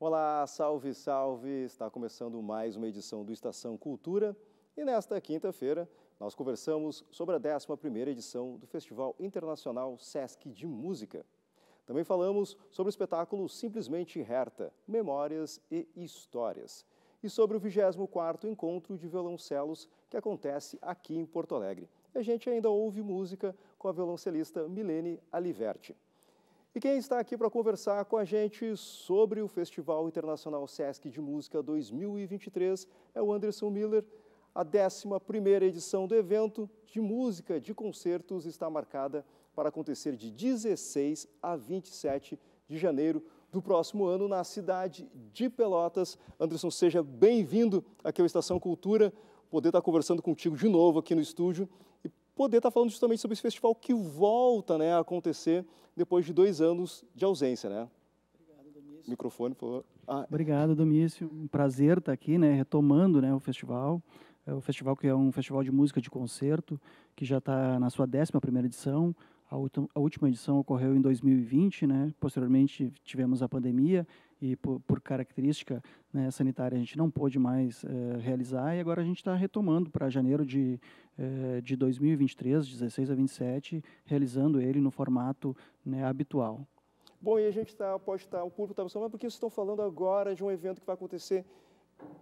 Olá, salve, salve! Está começando mais uma edição do Estação Cultura e nesta quinta-feira nós conversamos sobre a 11 edição do Festival Internacional Sesc de Música. Também falamos sobre o espetáculo Simplesmente Herta, Memórias e Histórias, e sobre o 24 Encontro de Violoncelos que acontece aqui em Porto Alegre. E a gente ainda ouve música com a violoncelista Milene Aliverti. E quem está aqui para conversar com a gente sobre o Festival Internacional Sesc de Música 2023 é o Anderson Miller. A 11ª edição do evento de música de concertos está marcada para acontecer de 16 a 27 de janeiro do próximo ano na cidade de Pelotas. Anderson, seja bem-vindo aqui ao Estação Cultura. Poder estar conversando contigo de novo aqui no estúdio. E poder estar tá falando justamente sobre esse festival que volta né, a acontecer depois de dois anos de ausência. Né? Obrigado, Domício. Microfone, por favor. Ah. É. Obrigado, Domício. Um prazer estar tá aqui, né, retomando né, o festival. É o festival que é um festival de música de concerto, que já está na sua 11ª edição. A, a última edição ocorreu em 2020, né? posteriormente tivemos a pandemia, e por, por característica né, sanitária a gente não pôde mais eh, realizar e agora a gente está retomando para janeiro de, eh, de 2023, 16 a 27, realizando ele no formato né, habitual. Bom, e a gente está, pode estar, tá, o público está pensando, mas por que vocês estão falando agora de um evento que vai acontecer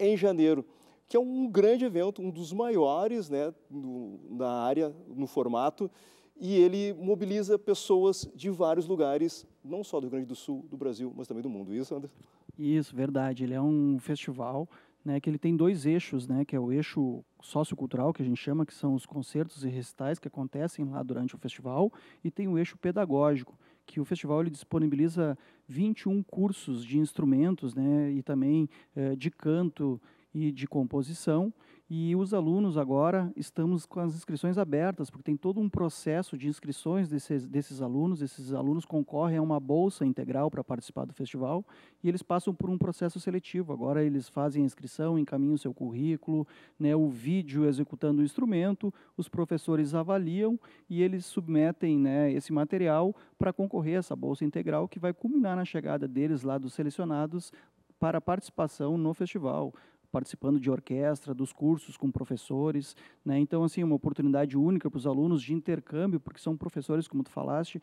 em janeiro? Que é um grande evento, um dos maiores né, no, na área, no formato, e ele mobiliza pessoas de vários lugares não só do Rio Grande do Sul, do Brasil, mas também do mundo. Isso, Anderson? Isso, verdade. Ele é um festival né, que ele tem dois eixos, né, que é o eixo sociocultural, que a gente chama, que são os concertos e recitais que acontecem lá durante o festival, e tem o eixo pedagógico, que o festival ele disponibiliza 21 cursos de instrumentos né, e também eh, de canto e de composição, e os alunos agora estamos com as inscrições abertas, porque tem todo um processo de inscrições desses, desses alunos. Esses alunos concorrem a uma bolsa integral para participar do festival e eles passam por um processo seletivo. Agora eles fazem a inscrição, encaminham o seu currículo, né, o vídeo executando o instrumento, os professores avaliam e eles submetem né, esse material para concorrer a essa bolsa integral que vai culminar na chegada deles lá dos selecionados para participação no festival participando de orquestra, dos cursos com professores, né? Então assim, uma oportunidade única para os alunos de intercâmbio, porque são professores, como tu falaste,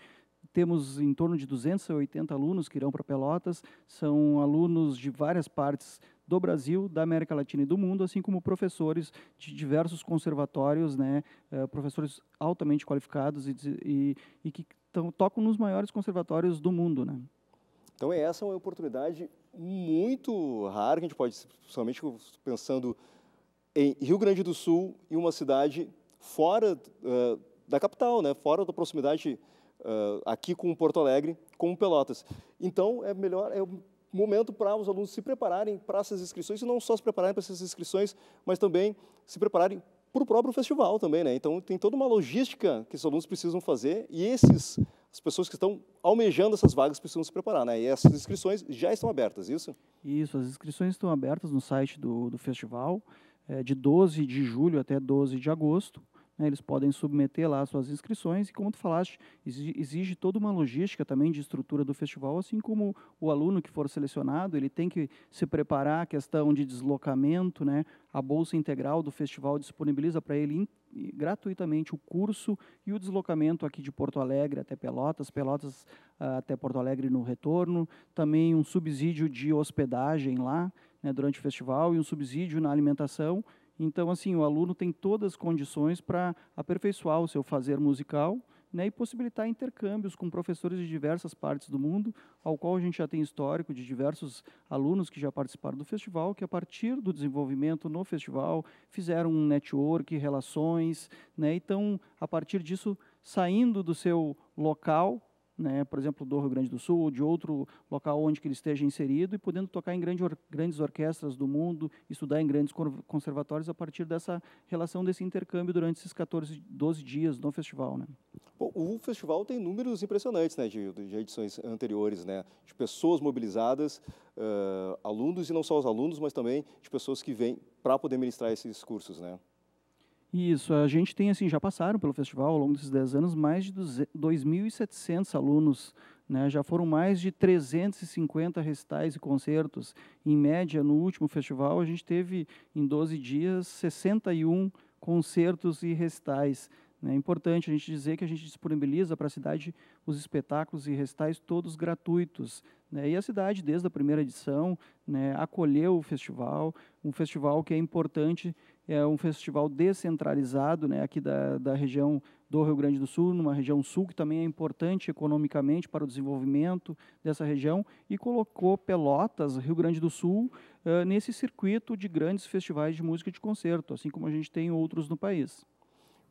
temos em torno de 280 alunos que irão para Pelotas, são alunos de várias partes do Brasil, da América Latina e do mundo, assim como professores de diversos conservatórios, né, uh, professores altamente qualificados e, e, e que tão, tocam nos maiores conservatórios do mundo. Né. Então, essa é uma oportunidade muito raro, que a gente pode, principalmente pensando em Rio Grande do Sul e uma cidade fora uh, da capital, né? fora da proximidade uh, aqui com Porto Alegre, com Pelotas. Então, é melhor, é o momento para os alunos se prepararem para essas inscrições, e não só se prepararem para essas inscrições, mas também se prepararem para o próprio festival também. Né? Então, tem toda uma logística que os alunos precisam fazer, e esses as pessoas que estão almejando essas vagas precisam se preparar, né? E essas inscrições já estão abertas, isso? Isso, as inscrições estão abertas no site do, do festival, é, de 12 de julho até 12 de agosto. Né? eles podem submeter lá suas inscrições e, como tu falaste, exige toda uma logística também de estrutura do festival, assim como o aluno que for selecionado, ele tem que se preparar a questão de deslocamento, né? A bolsa integral do festival disponibiliza para ele gratuitamente o curso e o deslocamento aqui de Porto Alegre até Pelotas, Pelotas uh, até Porto Alegre no retorno, também um subsídio de hospedagem lá né, durante o festival e um subsídio na alimentação então, assim, o aluno tem todas as condições para aperfeiçoar o seu fazer musical né, e possibilitar intercâmbios com professores de diversas partes do mundo, ao qual a gente já tem histórico de diversos alunos que já participaram do festival, que a partir do desenvolvimento no festival fizeram um network, relações, né, então, a partir disso, saindo do seu local, né, por exemplo, do Rio Grande do Sul ou de outro local onde que ele esteja inserido e podendo tocar em grande or grandes orquestras do mundo, estudar em grandes conservatórios a partir dessa relação, desse intercâmbio durante esses 14, 12 dias no festival. Né? Bom, o festival tem números impressionantes né, de, de edições anteriores, né, de pessoas mobilizadas, uh, alunos e não só os alunos, mas também de pessoas que vêm para poder ministrar esses cursos. Né? Isso, a gente tem assim, já passaram pelo festival ao longo desses 10 anos mais de 2.700 alunos, né? Já foram mais de 350 recitais e concertos. Em média, no último festival a gente teve em 12 dias 61 concertos e recitais. Né? É importante a gente dizer que a gente disponibiliza para a cidade os espetáculos e recitais todos gratuitos. Né? E a cidade, desde a primeira edição, né, acolheu o festival, um festival que é importante é um festival descentralizado né, aqui da, da região do Rio Grande do Sul, numa região sul que também é importante economicamente para o desenvolvimento dessa região, e colocou Pelotas, Rio Grande do Sul, uh, nesse circuito de grandes festivais de música de concerto, assim como a gente tem outros no país.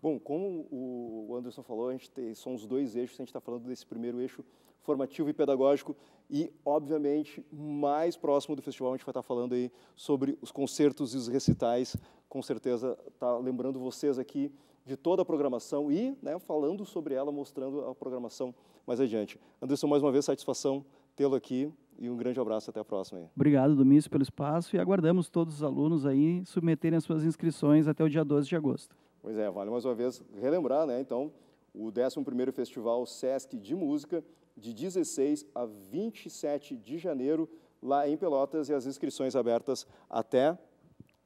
Bom, como o Anderson falou, a gente tem, são os dois eixos, a gente está falando desse primeiro eixo formativo e pedagógico e, obviamente, mais próximo do festival a gente vai estar tá falando aí sobre os concertos e os recitais com certeza está lembrando vocês aqui de toda a programação e né, falando sobre ela, mostrando a programação mais adiante. Anderson, mais uma vez, satisfação tê-lo aqui e um grande abraço até a próxima. Aí. Obrigado, Domício, pelo espaço e aguardamos todos os alunos aí submeterem as suas inscrições até o dia 12 de agosto. Pois é, vale mais uma vez relembrar, né, então, o 11º Festival SESC de Música, de 16 a 27 de janeiro, lá em Pelotas, e as inscrições abertas até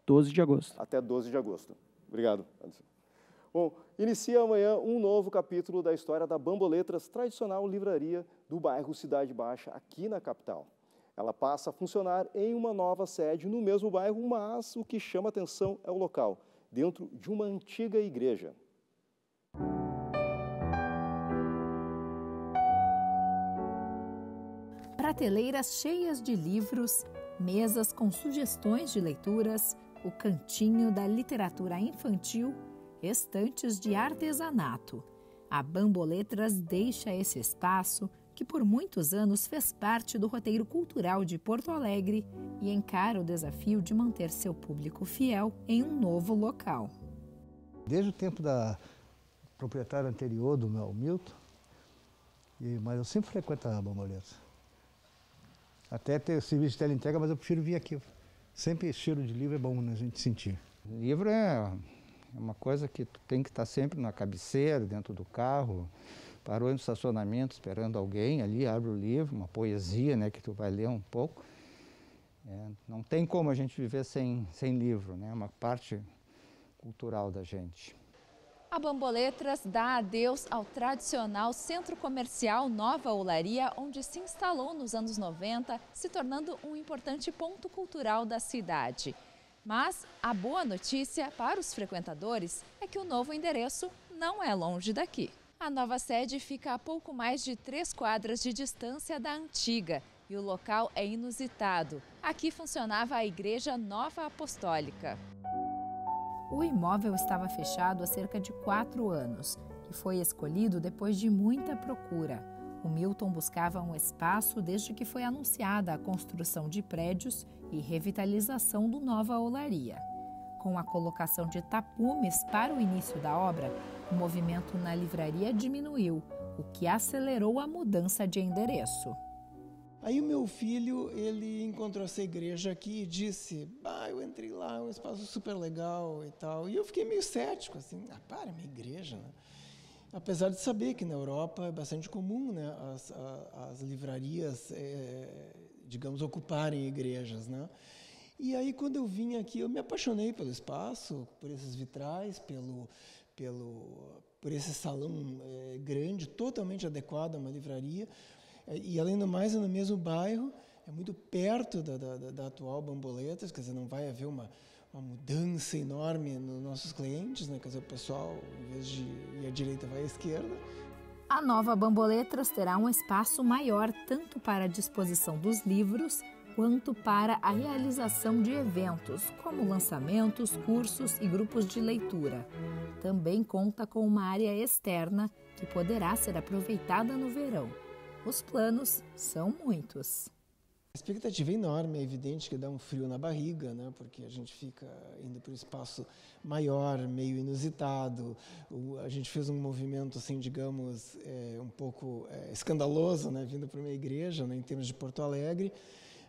12 de agosto. Até 12 de agosto. Obrigado, Bom, inicia amanhã um novo capítulo da história da Bamboletras, tradicional livraria do bairro Cidade Baixa, aqui na capital. Ela passa a funcionar em uma nova sede no mesmo bairro, mas o que chama atenção é o local, dentro de uma antiga igreja. Prateleiras cheias de livros, mesas com sugestões de leituras, o Cantinho da Literatura Infantil, estantes de artesanato. A Bamboletras deixa esse espaço que por muitos anos fez parte do roteiro cultural de Porto Alegre e encara o desafio de manter seu público fiel em um novo local. Desde o tempo da proprietária anterior do meu Milton, mas eu sempre frequento a Bamboletras. Até ter serviço de teleentrega, mas eu prefiro vir aqui. Sempre cheiro de livro é bom, né, a gente sentir. Livro é uma coisa que tem que estar tá sempre na cabeceira, dentro do carro. Parou no estacionamento esperando alguém ali, abre o livro, uma poesia, né, que tu vai ler um pouco. É, não tem como a gente viver sem, sem livro, né? É uma parte cultural da gente. A Bamboletras dá adeus ao tradicional centro comercial Nova Olaria, onde se instalou nos anos 90, se tornando um importante ponto cultural da cidade. Mas a boa notícia para os frequentadores é que o novo endereço não é longe daqui. A nova sede fica a pouco mais de três quadras de distância da antiga e o local é inusitado. Aqui funcionava a Igreja Nova Apostólica. O imóvel estava fechado há cerca de quatro anos e foi escolhido depois de muita procura. O Milton buscava um espaço desde que foi anunciada a construção de prédios e revitalização do Nova Olaria. Com a colocação de tapumes para o início da obra, o movimento na livraria diminuiu, o que acelerou a mudança de endereço. Aí o meu filho, ele encontrou essa igreja aqui e disse, ah, eu entrei lá, é um espaço super legal e tal. E eu fiquei meio cético, assim, ah, para, é minha igreja, né? Apesar de saber que na Europa é bastante comum né, as, a, as livrarias, é, digamos, ocuparem igrejas, né? E aí, quando eu vim aqui, eu me apaixonei pelo espaço, por esses vitrais, pelo, pelo, por esse salão é, grande, totalmente adequado a uma livraria. E além do mais, é no mesmo bairro, é muito perto da, da, da atual Bamboletas, quer dizer, não vai haver uma, uma mudança enorme nos nossos clientes, né? quer dizer, o pessoal, em vez de ir à direita, vai à esquerda. A nova Bamboletas terá um espaço maior tanto para a disposição dos livros quanto para a realização de eventos, como lançamentos, cursos e grupos de leitura. Também conta com uma área externa que poderá ser aproveitada no verão. Os planos são muitos. A expectativa é enorme, é evidente que dá um frio na barriga, né? porque a gente fica indo para um espaço maior, meio inusitado. O, a gente fez um movimento, assim, digamos, é, um pouco é, escandaloso, né? vindo para uma igreja, né? em termos de Porto Alegre,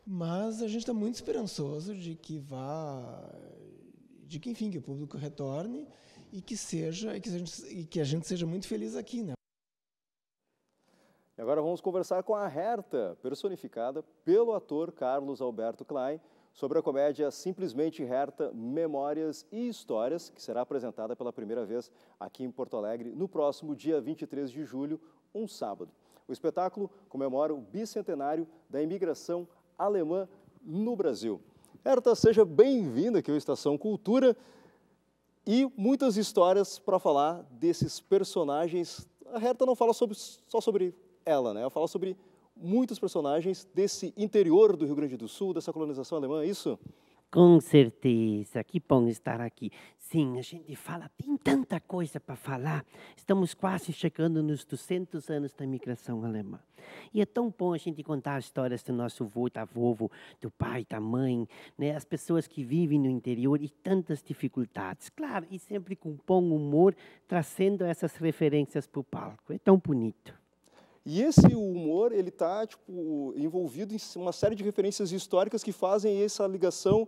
mas a gente está muito esperançoso de que vá, de que, enfim, que o público retorne e que seja e que a gente, e que a gente seja muito feliz aqui. Né? Agora vamos conversar com a Herta, personificada pelo ator Carlos Alberto Klein, sobre a comédia Simplesmente Herta Memórias e Histórias, que será apresentada pela primeira vez aqui em Porto Alegre no próximo dia 23 de julho, um sábado. O espetáculo comemora o bicentenário da imigração alemã no Brasil. Herta, seja bem-vinda aqui ao Estação Cultura e muitas histórias para falar desses personagens. A Herta não fala sobre, só sobre ela, né? Ela fala sobre muitos personagens desse interior do Rio Grande do Sul, dessa colonização alemã, é isso? Com certeza, que bom estar aqui. Sim, a gente fala, tem tanta coisa para falar. Estamos quase chegando nos 200 anos da imigração alemã. E é tão bom a gente contar histórias do nosso avô, da vovó, do pai, da mãe, né? as pessoas que vivem no interior e tantas dificuldades. Claro, e sempre com bom humor, trazendo essas referências para o palco. É tão bonito. E esse humor ele está tipo, envolvido em uma série de referências históricas que fazem essa ligação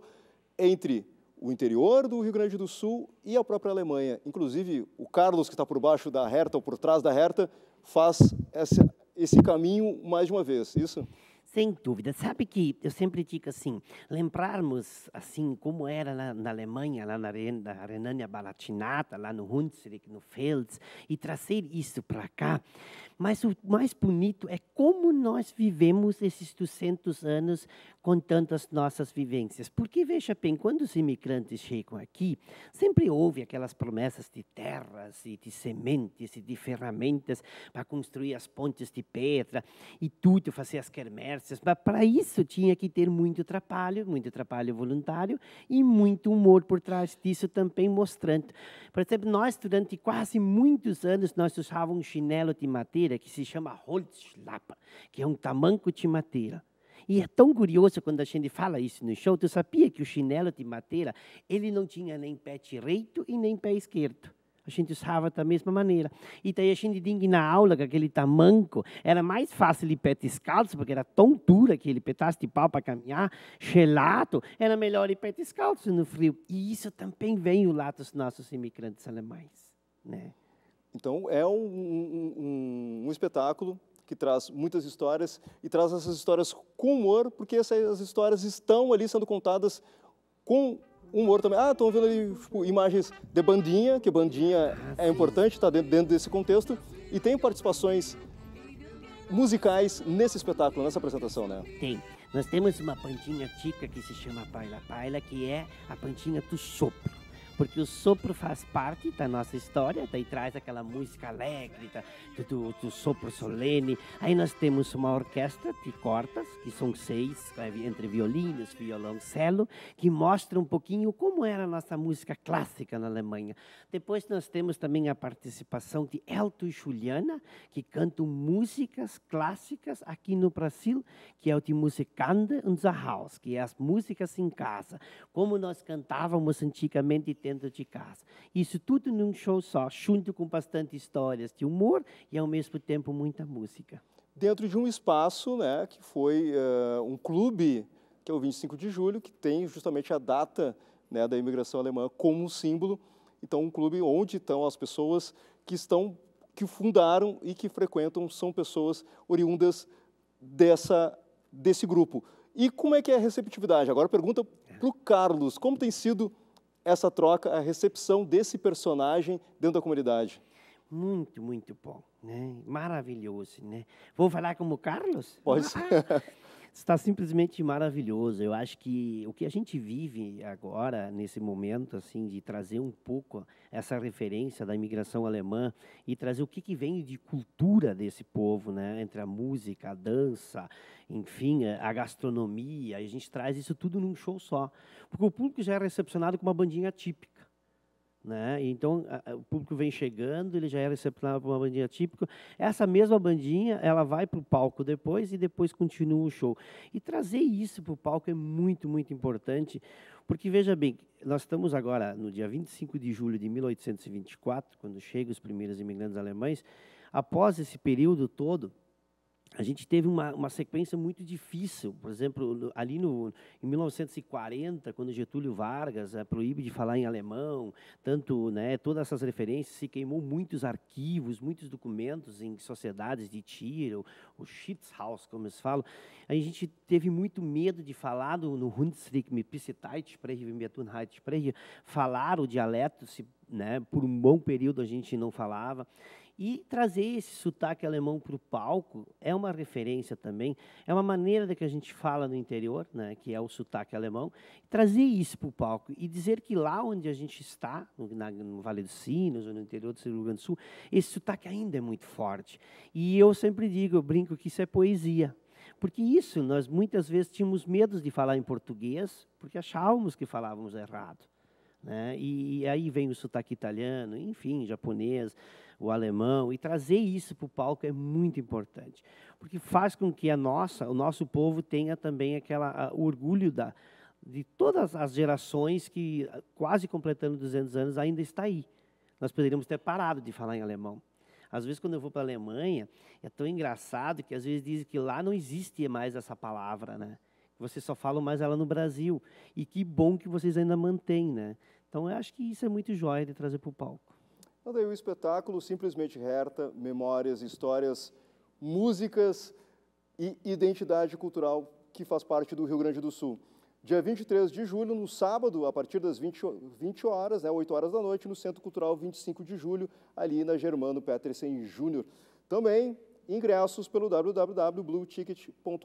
entre o interior do Rio Grande do Sul e a própria Alemanha. Inclusive, o Carlos, que está por baixo da Hertha, ou por trás da Hertha, faz essa, esse caminho mais de uma vez, isso? Sem dúvida. Sabe que eu sempre digo assim, lembrarmos assim como era na, na Alemanha, lá na, na Renânia Balatinata, lá no Hunsrück, no Pfalz, e trazer isso para cá, mas o mais bonito é como nós vivemos esses 200 anos contando as nossas vivências. Porque, veja bem, quando os imigrantes chegam aqui, sempre houve aquelas promessas de terras e de sementes e de ferramentas para construir as pontes de pedra e tudo, fazer as quermércias. Mas para isso tinha que ter muito trabalho, muito trabalho voluntário e muito humor por trás disso também mostrando. Por exemplo, nós, durante quase muitos anos, nós usávamos chinelo de madeira madeira que se chama Holzschlappe, que é um tamanco de madeira. E é tão curioso quando a gente fala isso no show, tu sabia que o chinelo de madeira, ele não tinha nem pé direito e nem pé esquerdo. A gente usava da mesma maneira. E daí a gente tinha na aula que aquele tamanco era mais fácil de pé descalço, porque era tão dura que ele pedaço de pau para caminhar, gelado, era melhor de pé descalço no frio. E isso também veio lá dos nossos imigrantes alemães. Né? Então, é um, um, um espetáculo que traz muitas histórias e traz essas histórias com humor, porque essas histórias estão ali sendo contadas com humor também. Ah, estão vendo ali tipo, imagens de bandinha, que bandinha ah, é importante, está dentro, dentro, desse contexto, e tem participações musicais nesse espetáculo, nessa apresentação, né? Tem. Nós temos uma pantinha tica que se chama Paila Paila, que é a pantinha do sopro porque o sopro faz parte da nossa história, daí traz aquela música alegre, da, do, do, sopro solene. Aí nós temos uma orquestra de cordas, que são seis, é, entre violinos, violoncelo, que mostra um pouquinho como era a nossa música clássica na Alemanha. Depois nós temos também a participação de Elton e Juliana, que cantam músicas clássicas aqui no Brasil, que é o de Musicande unser Haus, que é as músicas em casa. Como nós cantávamos antigamente, dentro de casa. Isso tudo num show só, junto com bastante histórias de humor e ao mesmo tempo muita música. Dentro de um espaço, né, que foi uh, um clube, que é o 25 de julho, que tem justamente a data né, da imigração alemã como símbolo. Então, um clube onde estão as pessoas que estão, que fundaram e que frequentam são pessoas oriundas dessa desse grupo. E como é que é a receptividade? Agora pergunta para o Carlos, como tem sido essa troca, a recepção desse personagem dentro da comunidade? Muito, muito bom, né? Maravilhoso, né? Vou falar como Carlos? Pode está simplesmente maravilhoso. Eu acho que o que a gente vive agora, nesse momento, assim, de trazer um pouco essa referência da imigração alemã e trazer o que, que vem de cultura desse povo, né? Entre a música, a dança, enfim, a gastronomia, a gente traz isso tudo num show só. Porque o público já é recepcionado com uma bandinha típica. Né? Então, a, o público vem chegando, ele já é recepcionado por uma bandinha típica. Essa mesma bandinha, ela vai para o palco depois e depois continua o show. E trazer isso para o palco é muito, muito importante, porque, veja bem, nós estamos agora no dia 25 de julho de 1824, quando chegam os primeiros imigrantes alemães. Após esse período todo, a gente teve uma, uma sequência muito difícil. Por exemplo, ali no, em 1940, quando Getúlio Vargas é, proíbe de falar em alemão, tanto né, todas essas referências, se queimou muitos arquivos, muitos documentos em sociedades de tiro, o Schitzhaus, como eles falam. A gente teve muito medo de falar do, no Hundsrick, me Pisitajtspreche, falar o dialeto, se, né, por um bom período a gente não falava. E trazer esse sotaque alemão para o palco é uma referência também, é uma maneira da que a gente fala no interior, né, que é o sotaque alemão. Trazer isso para o palco e dizer que lá onde a gente está, no, na, no Vale dos Sinos ou no interior do Rio Grande do Sul, esse sotaque ainda é muito forte. E eu sempre digo, eu brinco que isso é poesia. Porque isso, nós muitas vezes tínhamos medo de falar em português, porque achávamos que falávamos errado. Né? E, e aí vem o sotaque italiano, enfim, japonês, o alemão, e trazer isso para o palco é muito importante, porque faz com que a nossa, o nosso povo tenha também aquela a, o orgulho da de todas as gerações que ah, quase completando 200 anos ainda está aí. Nós poderíamos ter parado de falar em alemão. Às vezes, quando eu vou para a Alemanha, é tão engraçado que às vezes dizem que lá não existe mais essa palavra, né? Vocês só falam mais ela no Brasil. E que bom que vocês ainda mantêm, né? Então, eu acho que isso é muito jóia de trazer para o palco. Então, daí o espetáculo simplesmente herta memórias, histórias, músicas e identidade cultural que faz parte do Rio Grande do Sul. Dia 23 de julho, no sábado, a partir das 20, 20 horas, né, 8 horas da noite, no Centro Cultural 25 de Julho, ali na Germano Petersen Júnior. Também ingressos pelo www.blueticket.com.br.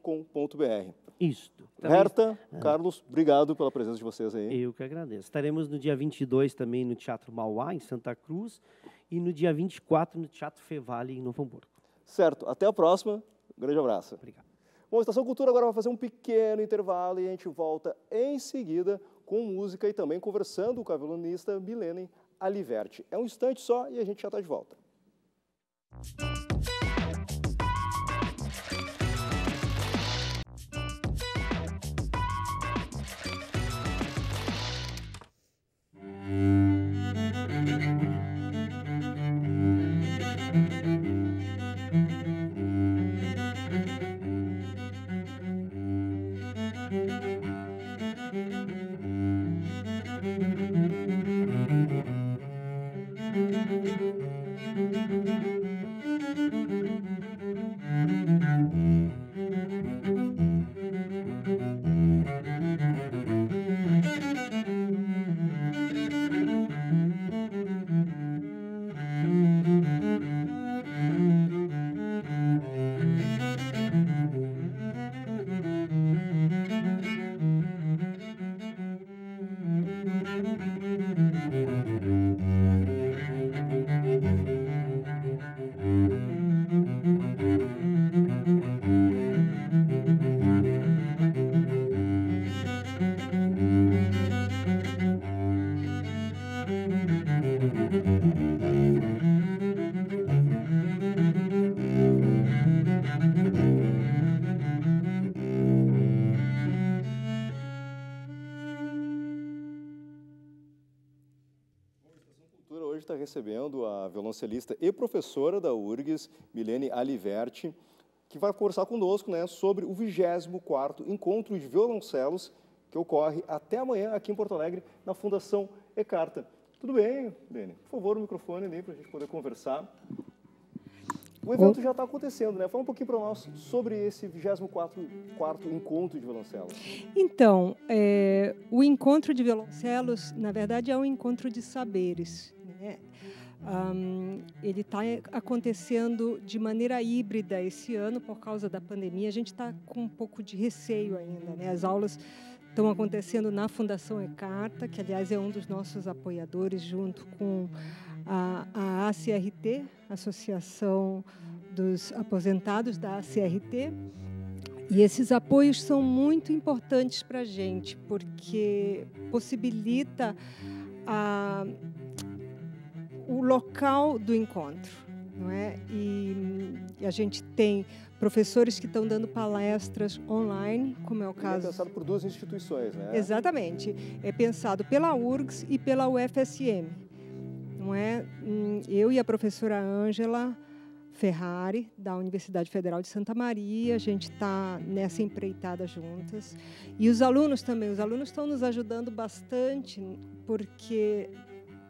Isto. Também... Então, Herta, é Carlos, obrigado pela presença de vocês aí. Eu que agradeço. Estaremos no dia 22 também no Teatro Mauá, em Santa Cruz, e no dia 24 no Teatro Fevale, em Novo Hamburgo. Certo. Até a próxima. Um grande abraço. Obrigado. Bom, a Estação Cultura agora vai fazer um pequeno intervalo e a gente volta em seguida com música e também conversando com a violonista Milene Aliverti. É um instante só e a gente já está de volta. recebendo a violoncelista e professora da URGS, Milene Aliverti, que vai conversar conosco né, sobre o 24º Encontro de Violoncelos, que ocorre até amanhã aqui em Porto Alegre, na Fundação Ecarta. Tudo bem, Milene? Por favor, o microfone ali para a gente poder conversar. O evento já está acontecendo, né? Fala um pouquinho para nós sobre esse 24 encontro de violoncelos. Então, é, o encontro de violoncelos, na verdade, é um encontro de saberes um, é, ele está acontecendo de maneira híbrida esse ano por causa da pandemia. A gente está com um pouco de receio ainda. Né? As aulas estão acontecendo na Fundação Ecarta, que aliás é um dos nossos apoiadores, junto com a, a ACRT, Associação dos Aposentados da ACRT. E esses apoios são muito importantes para a gente, porque possibilita a o local do encontro. Não é? e, e a gente tem professores que estão dando palestras online, como é o é caso. É pensado por duas instituições, né? Exatamente. É pensado pela URGS e pela UFSM. Não é? Hum, eu e a professora Ângela Ferrari, da Universidade Federal de Santa Maria, a gente está nessa empreitada juntas. E os alunos também, os alunos estão nos ajudando bastante, porque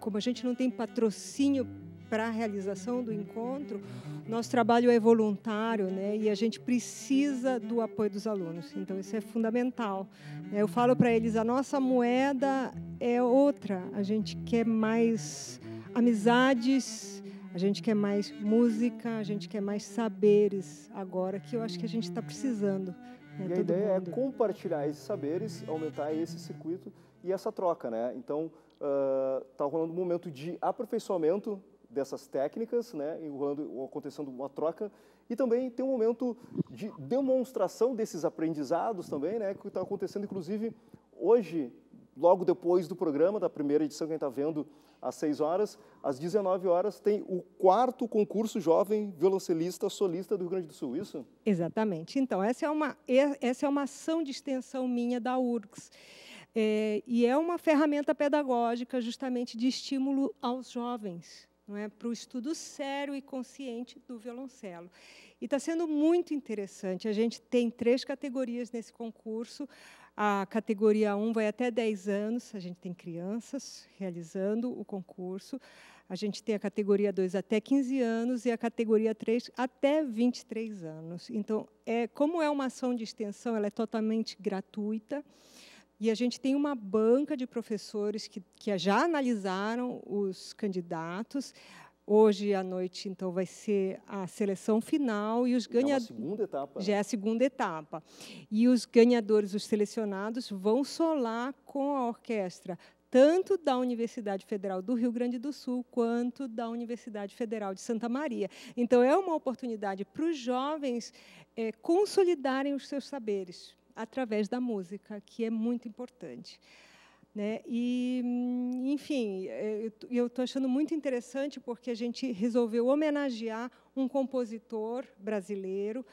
como a gente não tem patrocínio para a realização do encontro, nosso trabalho é voluntário, né? E a gente precisa do apoio dos alunos. Então isso é fundamental. Eu falo para eles a nossa moeda é outra. A gente quer mais amizades, a gente quer mais música, a gente quer mais saberes agora que eu acho que a gente está precisando. Né? E a Todo ideia é mundo. é compartilhar esses saberes, aumentar esse circuito e essa troca, né? Então está ah, uh, rolando um momento de aperfeiçoamento dessas técnicas, né, rolando, acontecendo uma troca, e também tem um momento de demonstração desses aprendizados também, né, que está acontecendo, inclusive, hoje, logo depois do programa, da primeira edição, gente está vendo às 6 horas, às 19 horas, tem o quarto concurso jovem violoncelista solista do Rio Grande do Sul, isso? Exatamente. Então, essa é uma, essa é uma ação de extensão minha da URGS é, e é uma ferramenta pedagógica justamente de estímulo aos jovens, não é, para o estudo sério e consciente do violoncelo. E está sendo muito interessante. A gente tem três categorias nesse concurso. A categoria 1 vai até 10 anos, a gente tem crianças realizando o concurso. A gente tem a categoria 2 até 15 anos e a categoria 3 até 23 anos. Então, é, como é uma ação de extensão, ela é totalmente gratuita. E a gente tem uma banca de professores que, que já analisaram os candidatos. Hoje à noite, então, vai ser a seleção final e os ganhadores. É a segunda etapa. Né? Já é a segunda etapa. E os ganhadores, os selecionados, vão solar com a orquestra, tanto da Universidade Federal do Rio Grande do Sul quanto da Universidade Federal de Santa Maria. Então, é uma oportunidade para os jovens é, consolidarem os seus saberes através da música, que é muito importante. Né? E, enfim, eu estou achando muito interessante porque a gente resolveu homenagear um compositor brasileiro.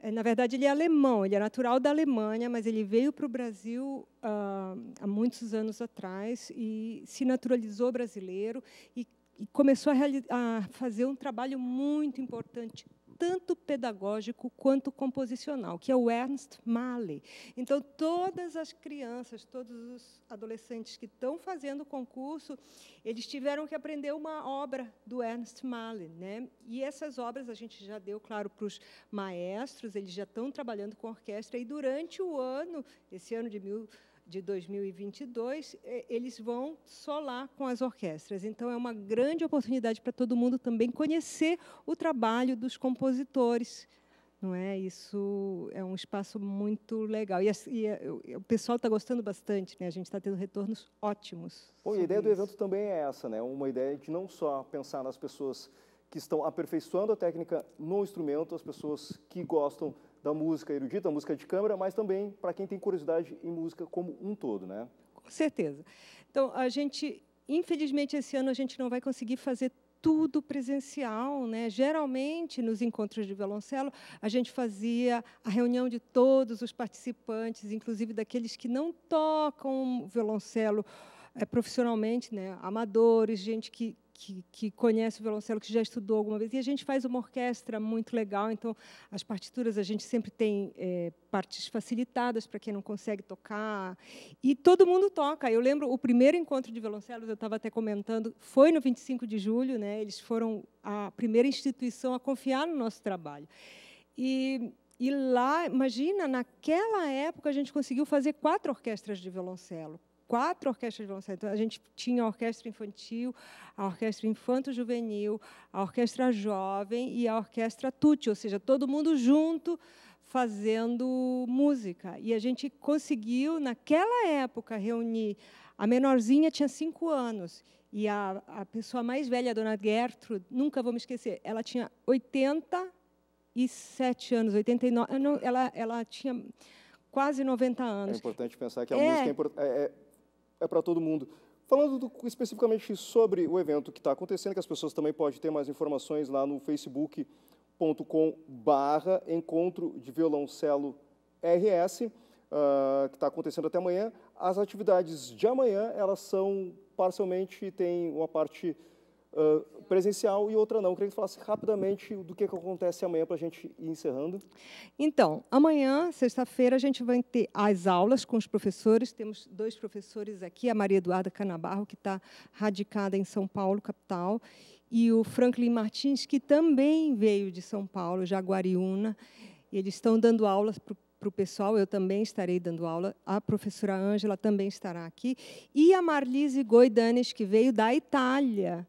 É, na verdade, ele é alemão, ele é natural da Alemanha, mas ele veio para o Brasil ah, há muitos anos atrás e se naturalizou brasileiro e, e começou a, a fazer um trabalho muito importante tanto pedagógico quanto composicional, que é o Ernst Mahler. Então, todas as crianças, todos os adolescentes que estão fazendo o concurso, eles tiveram que aprender uma obra do Ernst Mahler. Né? E essas obras a gente já deu, claro, para os maestros, eles já estão trabalhando com orquestra, e durante o ano, esse ano de 1900, de 2022, é, eles vão só lá com as orquestras. Então, é uma grande oportunidade para todo mundo também conhecer o trabalho dos compositores. Não é? Isso é um espaço muito legal. E, e o pessoal está gostando bastante, né? a gente está tendo retornos ótimos. Bom, a ideia isso. do evento também é essa, né? uma ideia de não só pensar nas pessoas que estão aperfeiçoando a técnica no instrumento, as pessoas que gostam da música erudita, música de câmara, mas também para quem tem curiosidade em música como um todo, né? Com certeza. Então, a gente, infelizmente, esse ano a gente não vai conseguir fazer tudo presencial, né? Geralmente nos encontros de violoncelo a gente fazia a reunião de todos os participantes, inclusive daqueles que não tocam violoncelo é, profissionalmente, né? Amadores, gente que que, que, conhece o violoncelo, que já estudou alguma vez. E a gente faz uma orquestra muito legal, então as partituras a gente sempre tem é, partes facilitadas para quem não consegue tocar. E todo mundo toca. Eu lembro o primeiro encontro de violoncelos, eu estava até comentando, foi no 25 de julho, né? eles foram a primeira instituição a confiar no nosso trabalho. E e lá, imagina, naquela época a gente conseguiu fazer quatro orquestras de violoncelo, quatro orquestras de violoncelo. Então, a gente tinha a orquestra infantil, a orquestra infanto-juvenil, a orquestra jovem e a orquestra tutti, ou seja, todo mundo junto fazendo música. E a gente conseguiu, naquela época, reunir. A menorzinha tinha cinco anos. E a, a pessoa mais velha, a dona Gertrude, nunca vou me esquecer, ela tinha 87 anos, 89. Não, ela, ela tinha quase 90 anos. É importante pensar que a é, música é, é, é é para todo mundo. Falando do, especificamente sobre o evento que está acontecendo, que as pessoas também podem ter mais informações lá no facebook.com barra encontro de violoncelo RS, uh, ah, que está acontecendo até amanhã. As atividades de amanhã, elas são parcialmente, tem uma parte ah, presencial e outra não. Eu queria que você falasse rapidamente do que, que acontece amanhã para a gente ir encerrando. Então, amanhã, sexta-feira, a gente vai ter as aulas com os professores. Temos dois professores aqui, a Maria Eduarda Canabarro, que está radicada em São Paulo, capital, e o Franklin Martins, que também veio de São Paulo, Jaguariúna. Eles estão dando aulas para para o pessoal, eu também estarei dando aula, a professora Ângela também estará aqui, e a Marlise Goidanes, que veio da Itália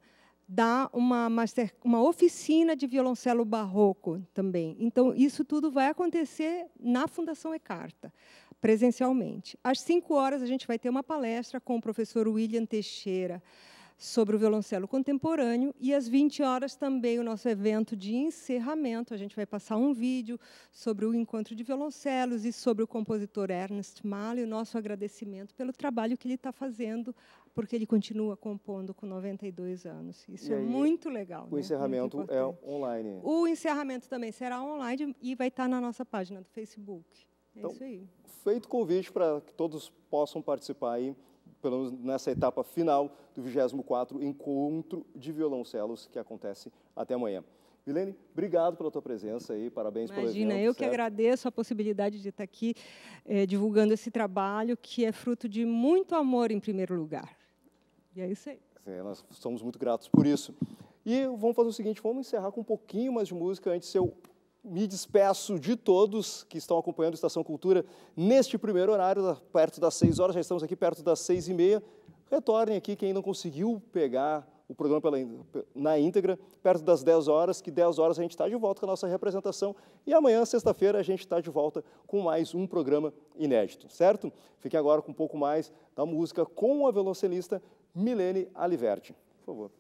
dá uma, master, uma oficina de violoncelo barroco também. Então, isso tudo vai acontecer na Fundação Ecarta, presencialmente. Às 5 horas, a gente vai ter uma palestra com o professor William Teixeira sobre o violoncelo contemporâneo e às 20 horas também o nosso evento de encerramento. A gente vai passar um vídeo sobre o encontro de violoncelos e sobre o compositor Ernest Mahler, o nosso agradecimento pelo trabalho que ele está fazendo porque ele continua compondo com 92 anos. Isso é muito legal. O né? encerramento é online. O encerramento também será online e vai estar na nossa página do Facebook. É então, isso aí. Feito convite para que todos possam participar aí, pelo menos nessa etapa final do 24 Encontro de Violoncelos, que acontece até amanhã. Milene, obrigado pela tua presença aí, parabéns Imagina, pelo evento. Imagina, eu certo? que agradeço a possibilidade de estar aqui eh, divulgando esse trabalho que é fruto de muito amor em primeiro lugar. E é isso aí. É, nós somos muito gratos por isso. E vamos fazer o seguinte, vamos encerrar com um pouquinho mais de música antes eu me despeço de todos que estão acompanhando a Estação Cultura neste primeiro horário, perto das 6 horas, já estamos aqui perto das 6 e meia. Retornem aqui quem não conseguiu pegar o programa pela, na íntegra, perto das 10 horas, que 10 horas a gente está de volta com a nossa representação e amanhã, sexta-feira, a gente está de volta com mais um programa inédito, certo? Fique agora com um pouco mais da música com a violoncelista Milene Aliverti. Por favor.